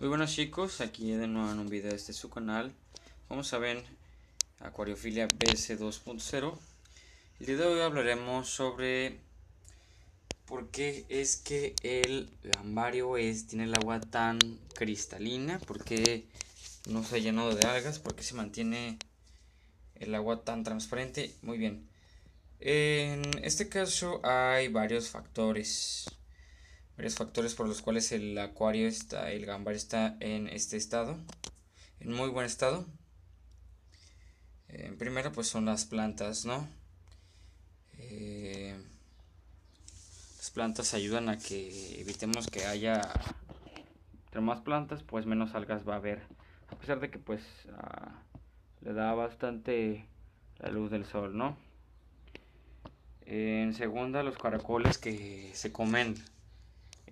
Muy buenos chicos, aquí de nuevo en un video de este su canal Vamos a ver Acuariofilia BS 2.0 El día de hoy hablaremos sobre por qué es que el lambario es, tiene el agua tan cristalina Por qué no se ha llenado de algas, por qué se mantiene el agua tan transparente Muy bien, en este caso hay varios factores varios factores por los cuales el acuario está, el gambar está en este estado, en muy buen estado. En eh, primero pues son las plantas, ¿no? Eh, las plantas ayudan a que evitemos que haya entre más plantas pues menos algas va a haber. A pesar de que pues ah, le da bastante la luz del sol, ¿no? En segunda, los caracoles que se comen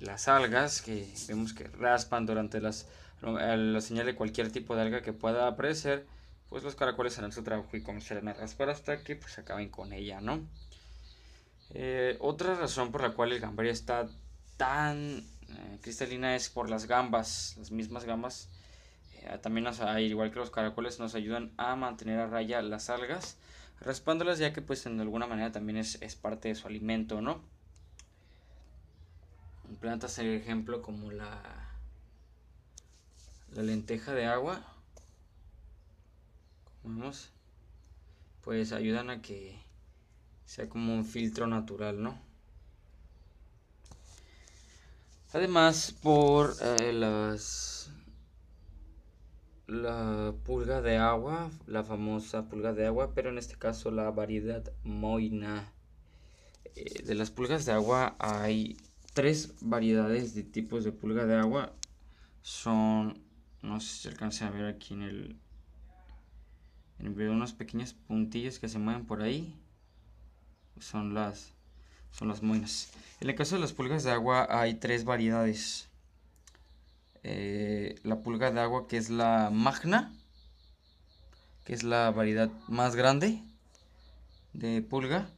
las algas que vemos que raspan durante las, la señal de cualquier tipo de alga que pueda aparecer, pues los caracoles harán su trabajo y comenzarán a raspar hasta que pues acaben con ella, ¿no? Eh, otra razón por la cual el gambería está tan eh, cristalina es por las gambas, las mismas gambas. Eh, también igual que los caracoles, nos ayudan a mantener a raya las algas, raspándolas ya que pues en alguna manera también es, es parte de su alimento, ¿no? plantas, en ejemplo, como la, la lenteja de agua, como vemos, pues ayudan a que sea como un filtro natural, ¿no? Además, por eh, las la pulga de agua, la famosa pulga de agua, pero en este caso la variedad Moina. Eh, de las pulgas de agua hay tres variedades de tipos de pulga de agua son, no sé si se a ver aquí en el, en el video, unas pequeñas puntillas que se mueven por ahí, son las, son las moinas. En el caso de las pulgas de agua hay tres variedades. Eh, la pulga de agua que es la magna, que es la variedad más grande de pulga.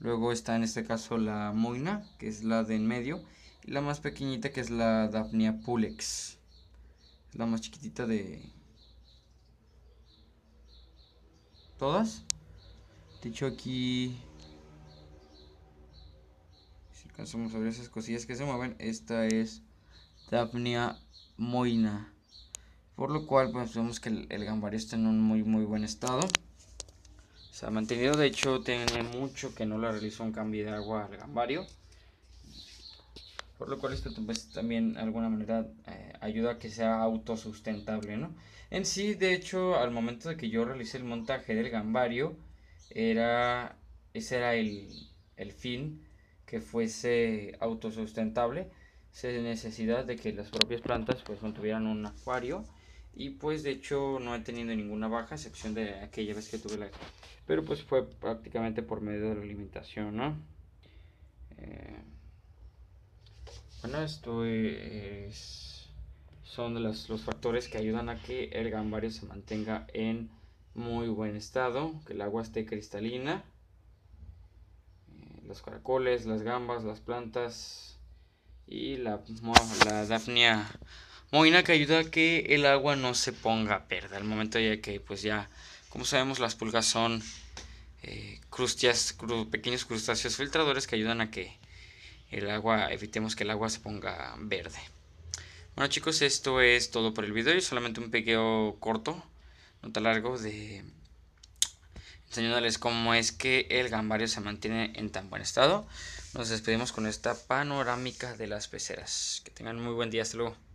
Luego está en este caso la Moina, que es la de en medio. Y la más pequeñita que es la Daphnia pulex. La más chiquitita de todas. Dicho aquí... Si alcanzamos a ver esas cosillas que se mueven, esta es Daphnia moina. Por lo cual, pues vemos que el, el gambario está en un muy muy buen estado se ha mantenido. De hecho, tiene mucho que no la realizó un cambio de agua al gambario. Por lo cual esto pues también de alguna manera eh, ayuda a que sea autosustentable. ¿no? En sí, de hecho, al momento de que yo realicé el montaje del gambario, era, ese era el, el fin, que fuese autosustentable. Se necesidad de que las propias plantas pues contuvieran un acuario y pues de hecho no he tenido ninguna baja, excepción de aquella vez que tuve la... Pero pues fue prácticamente por medio de la alimentación, ¿no? Eh, bueno, esto son los, los factores que ayudan a que el gambario se mantenga en muy buen estado, que el agua esté cristalina. Eh, los caracoles, las gambas, las plantas y la, la dafnia Moina que ayuda a que el agua no se ponga verde al momento ya que pues ya, como sabemos las pulgas son eh, pequeños crustáceos filtradores que ayudan a que el agua, evitemos que el agua se ponga verde. Bueno chicos, esto es todo por el video y solamente un pequeño corto, no tan largo, de enseñándoles cómo es que el gambario se mantiene en tan buen estado. Nos despedimos con esta panorámica de las peceras. Que tengan muy buen día, hasta luego.